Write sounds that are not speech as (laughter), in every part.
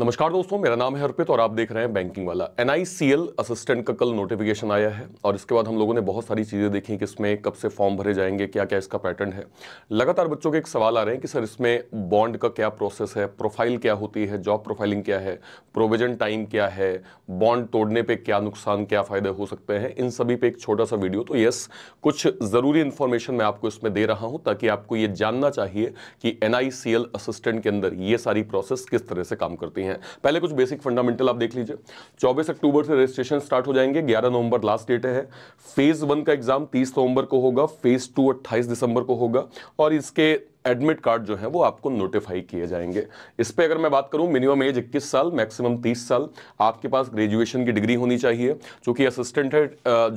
नमस्कार दोस्तों मेरा नाम है अर्पित और आप देख रहे हैं बैंकिंग वाला एन असिस्टेंट का कल नोटिफिकेशन आया है और इसके बाद हम लोगों ने बहुत सारी चीज़ें देखी कि इसमें कब से फॉर्म भरे जाएंगे क्या क्या इसका पैटर्न है लगातार बच्चों के एक सवाल आ रहे हैं कि सर इसमें बॉन्ड का क्या प्रोसेस है प्रोफाइल क्या होती है जॉब प्रोफाइलिंग क्या है प्रोविजन टाइम क्या है बॉन्ड तोड़ने पर क्या नुकसान क्या फ़ायदे हो सकते हैं इन सभी पर एक छोटा सा वीडियो तो येस कुछ ज़रूरी इन्फॉर्मेशन मैं आपको इसमें दे रहा हूँ ताकि आपको ये जानना चाहिए कि एन असिस्टेंट के अंदर ये सारी प्रोसेस किस तरह से काम करती है सकती हैं पहले कुछ बेसिक फंडामेंटल आप देख लीजिए 24 अक्टूबर से रजिस्ट्रेशन स्टार्ट हो जाएंगे 11 नवंबर लास्ट डेट है फेज वन का एग्जाम 30 नवंबर को होगा फेज टू 28 दिसंबर को होगा और इसके एडमिट कार्ड जो है वो आपको नोटिफाई किए जाएंगे इस पर अगर मैं बात करूं मिनिमम एज 21 साल मैक्सिमम 30 साल आपके पास ग्रेजुएशन की डिग्री होनी चाहिए क्योंकि असिस्टेंट है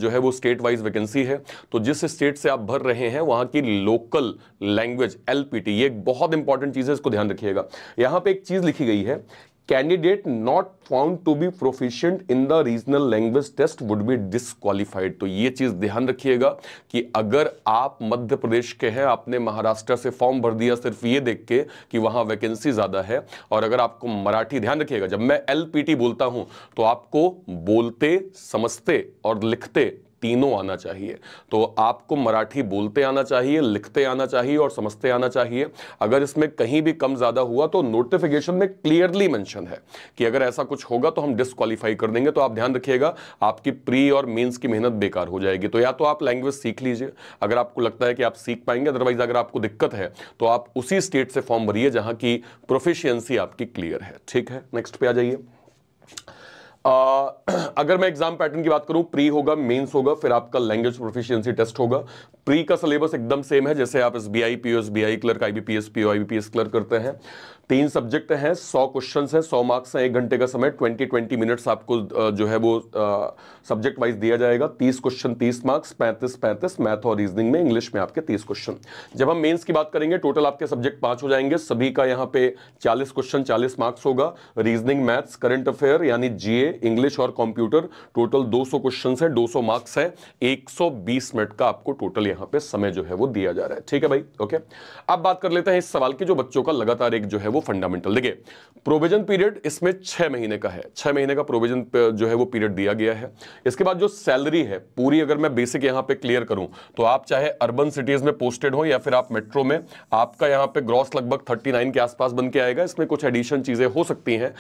जो है वो स्टेट वाइज वैकेंसी है तो जिस स्टेट से आप भर रहे हैं वहां की लोकल लैंग्वेज एलपीटी ये एक बहुत इंपॉर्टेंट चीज़ है इसको ध्यान रखिएगा यहां पर एक चीज़ लिखी गई है candidate not found to be proficient in the regional language test would be disqualified तो ये चीज़ ध्यान रखिएगा कि अगर आप मध्य प्रदेश के हैं आपने महाराष्ट्र से फॉर्म भर दिया सिर्फ ये देख के कि वहां वैकेंसी ज़्यादा है और अगर आपको मराठी ध्यान रखिएगा जब मैं एल बोलता हूं तो आपको बोलते समझते और लिखते तीनों आना चाहिए तो आपको मराठी बोलते आना चाहिए लिखते आना चाहिए और समझते आना चाहिए अगर इसमें कहीं भी कम ज़्यादा हुआ तो नोटिफिकेशन में क्लियरली मेंशन है कि अगर ऐसा कुछ होगा तो हम डिस्कालीफाई कर देंगे तो आप ध्यान रखिएगा आपकी प्री और मेंस की मेहनत बेकार हो जाएगी तो या तो आप लैंग्वेज सीख लीजिए अगर आपको लगता है कि आप सीख पाएंगे अदरवाइज अगर आपको दिक्कत है तो आप उसी स्टेट से फॉर्म भरिए जहां की प्रोफिशियंसी आपकी क्लियर है ठीक है नेक्स्ट पे आ जाइए (clears throat) अगर मैं एग्जाम पैटर्न की बात करूं प्री होगा मेंस होगा फिर आपका लैंग्वेज प्रोफिशिएंसी टेस्ट होगा प्री का सिलेबस एकदम सेम है जैसे आप S B I P O S B I clerk I B P S P O I B P S clerk करते हैं तीन सब्जेक्ट हैं सौ क्वेश्चन हैं सौ मार्क्स हैं एक घंटे का समय ट्वेंटी ट्वेंटी मिनट्स आपको जो है वो सब्जेक्ट वाइज दिया जाएगा तीस क्वेश्चन तीस मार्क्स पैंतीस पैंतीस मैथ और रीजनिंग में इंग्लिश में आपके तीस क्वेश्चन जब हम मेन्स की बात करेंगे टोटल आपके सब्जेक्ट पांच हो जाएंगे सभी का यहाँ पे चालीस क्वेश्चन चालीस मार्क्स होगा रीजनिंग मैथ्स करंट अफेयर यानी जीए इंग्लिश और कंप्यूटर टोटल दो सौ क्वेश्चन है दो मार्क्स है एक मिनट का आपको टोटल यहां पे समय जो है वो दिया जा रहा है ठीक है भाई ओके अब बात कर लेते हैं इस सवाल की जो बच्चों का लगातार एक जो है वो फंडामेंटल देखिए प्रोविजन पीरियड इसमें छह महीने का है छह महीने का प्रोविजन जो है वो पीरियड दिया गया है इसके बाद जो सैलरी है पूरी अगर मैं बेसिक यहां पर क्लियर करूं तो आप चाहे अर्बन सिटीज में पोस्टेड हो या फिर आप मेट्रो में आपका यहां पर ग्रॉस लगभग थर्टी के आसपास बन के आएगा इसमें कुछ एडिशन चीजें हो सकती हैं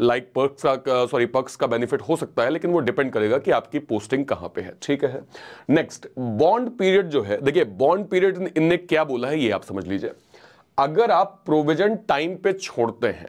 लाइक पर्क्स का सॉरी पर्क्स का बेनिफिट हो सकता है लेकिन वो डिपेंड करेगा कि आपकी पोस्टिंग कहां पे है ठीक है नेक्स्ट बॉन्ड पीरियड जो है देखिए बॉन्ड पीरियड इनने क्या बोला है ये आप समझ लीजिए अगर आप प्रोविजन टाइम पे छोड़ते हैं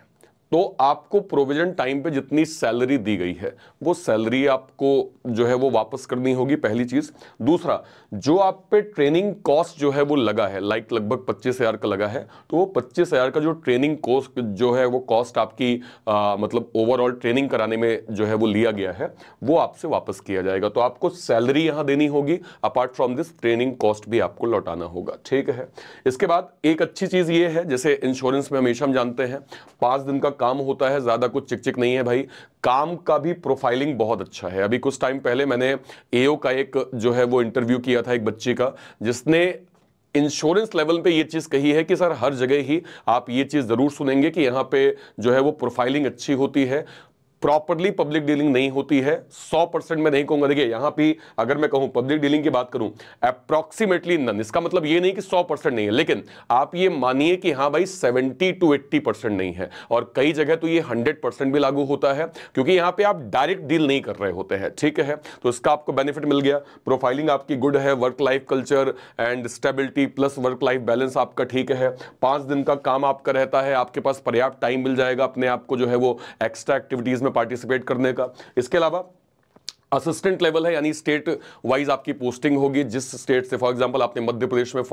तो आपको प्रोविजन टाइम पे जितनी सैलरी दी गई है वो सैलरी आपको जो है वो वापस करनी होगी पहली चीज़ दूसरा जो आप पे ट्रेनिंग कॉस्ट जो है वो लगा है लाइक लगभग पच्चीस हज़ार का लगा है तो वो पच्चीस हज़ार का जो ट्रेनिंग कॉस्ट जो है वो कॉस्ट आपकी आ, मतलब ओवरऑल ट्रेनिंग कराने में जो है वो लिया गया है वो आपसे वापस किया जाएगा तो आपको सैलरी यहाँ देनी होगी apart from this training cost भी आपको लौटाना होगा ठीक है इसके बाद एक अच्छी चीज़ ये है जैसे इंश्योरेंस में हमेशा हम जानते हैं पाँच दिन का काम होता है ज़्यादा कुछ चिकचिक नहीं है भाई काम का भी प्रोफाइलिंग बहुत अच्छा है अभी कुछ टाइम पहले मैंने एओ का एक जो है वो इंटरव्यू किया था एक बच्चे का जिसने इंश्योरेंस लेवल पे ये चीज़ कही है कि सर हर जगह ही आप ये चीज़ ज़रूर सुनेंगे कि यहां पे जो है वो प्रोफाइलिंग अच्छी होती है प्रॉपरली पब्लिक डीलिंग नहीं होती है 100 परसेंट में नहीं कहूंगा देखिए यहां पर अगर मैं कहूं पब्लिक डीलिंग की बात करूं अप्रोक्सीमेटली नन इसका मतलब ये नहीं कि 100 परसेंट नहीं है लेकिन आप ये मानिए कि हाँ भाई 70 टू 80 परसेंट नहीं है और कई जगह तो ये 100 परसेंट भी लागू होता है क्योंकि यहां पर आप डायरेक्ट डील नहीं कर रहे होते हैं ठीक है तो इसका आपको बेनिफिट मिल गया प्रोफाइलिंग आपकी गुड है work life culture and stability plus work life balance आपका ठीक है पांच दिन का काम आपका रहता है आपके पास पर्याप्त टाइम मिल जाएगा अपने आप को जो है वो एक्स्ट्रा एक्टिविटीज में पार्टिसिपेट करने का इसके अलावा असिस्टेंट लेवल है यानी स्टेट वाइज आपकी पोस्टिंग होगी जिस स्टेट से फॉर एग्जांपल आपने मध्य प्रदेश में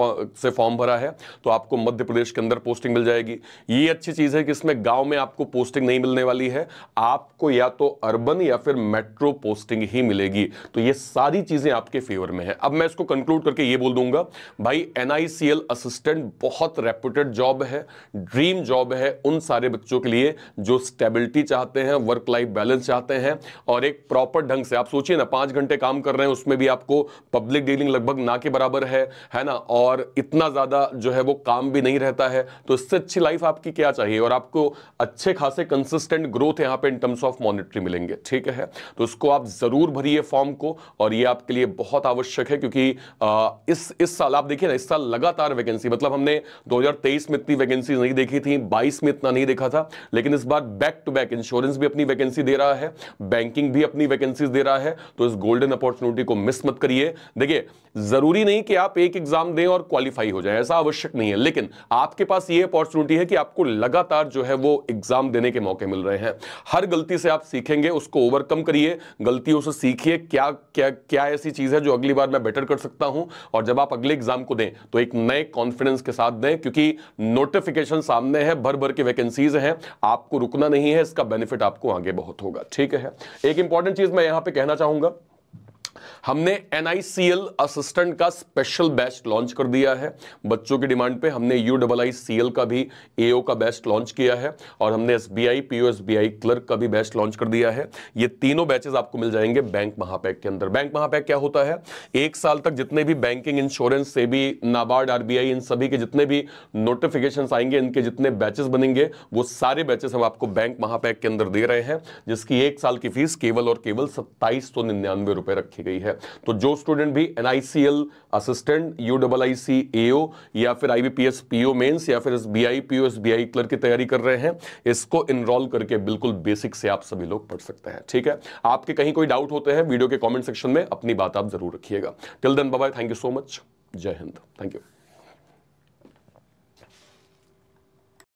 से फॉर्म भरा है तो आपको मध्य प्रदेश के अंदर पोस्टिंग मिल जाएगी ये अच्छी चीज़ है कि इसमें गांव में आपको पोस्टिंग नहीं मिलने वाली है आपको या तो अर्बन या फिर मेट्रो पोस्टिंग ही मिलेगी तो ये सारी चीज़ें आपके फेवर में है अब मैं इसको कंक्लूड करके ये बोल दूंगा भाई एन असिस्टेंट बहुत रेपुटेड जॉब है ड्रीम जॉब है उन सारे बच्चों के लिए जो स्टेबिलिटी चाहते हैं वर्क लाइफ बैलेंस चाहते हैं और एक प्रॉपर ढंग से आप आप सोचिए ना पांच घंटे काम कर रहे हैं उसमें भी आपको पब्लिक डीलिंग लगभग ना के बराबर है है ना और इतना ज़्यादा जो है वो काम भी नहीं रहता है तो इससे अच्छी लाइफ आपकी क्या चाहिए और आपको अच्छे खासे कंसिस्टेंट ग्रोथ यहां पे इन टर्म्स ऑफ मॉनिटरी मिलेंगे ठीक है तो उसको आप ज़रूर भरिए फॉर्म को और ये आपके लिए बहुत आवश्यक है क्योंकि आ, इस इस साल आप देखिए ना इस साल लगातार वैकेंसी मतलब हमने 2023 में इतनी वैकेंसी नहीं देखी थी 22 में इतना नहीं देखा था लेकिन इस बार बैक टू बैक इंश्योरेंस भी अपनी वैकेंसी दे रहा है बैंकिंग भी अपनी वैकेंसी दे रहा है रहा है तो इस गोल्डन अपॉर्चुनिटी को मिस मत करिए देखिए जरूरी नहीं कि आप एक एग्जाम दें और क्वालिफाई हो जाए ऐसा आवश्यक नहीं है लेकिन आपके पास ये अपॉर्चुनिटी है कि आपको लगातार जो है वो एग्जाम देने के मौके मिल रहे हैं हर गलती से आप सीखेंगे उसको ओवरकम करिए गलतियों से सीखिए क्या क्या क्या ऐसी चीज है जो अगली बार मैं बेटर कर सकता हूं और जब आप अगले एग्जाम को दें तो एक नए कॉन्फिडेंस के साथ दें क्योंकि नोटिफिकेशन सामने है भर भर के वैकेंसीज हैं आपको रुकना नहीं है इसका बेनिफिट आपको आगे बहुत होगा ठीक है एक इंपॉर्टेंट चीज मैं यहां पर कहना कहना चाहूंगा हमने एनआईसीएल असिस्टेंट का स्पेशल बैच लॉन्च कर दिया है बच्चों की डिमांड पे हमने U double I C L का भी एओ का बैच लॉन्च किया है और हमने S B I P O S B I clerk का भी बैच लॉन्च कर दिया है ये तीनों बैचेस आपको मिल जाएंगे बैंक महापैक के अंदर बैंक महापैक क्या होता है एक साल तक जितने भी बैंकिंग इंश्योरेंस से भी नाबार्ड आरबीआई इन सभी के जितने भी नोटिफिकेशन आएंगे इनके जितने बैचेस बनेंगे वो सारे बैचेस हम आपको बैंक महापैक के अंदर दे रहे हैं जिसकी एक साल की फीस केवल और केवल सत्ताईस सौ निन्यानवे रुपए रखी गई गई है तो जो स्टूडेंट भी N assistant U double I C AO या फिर I B P S P O mains या फिर S B I P O S B I clerk की तैयारी कर रहे हैं इसको इनरोल करके बिल्कुल बेसिक से आप सभी लोग पढ़ सकते हैं ठीक है आपके कहीं कोई डाउट होते हैं वीडियो के कॉमेंट सेक्शन में अपनी बात आप जरूर रखिएगा till then bye thank you so much जय हिंद थैंक यू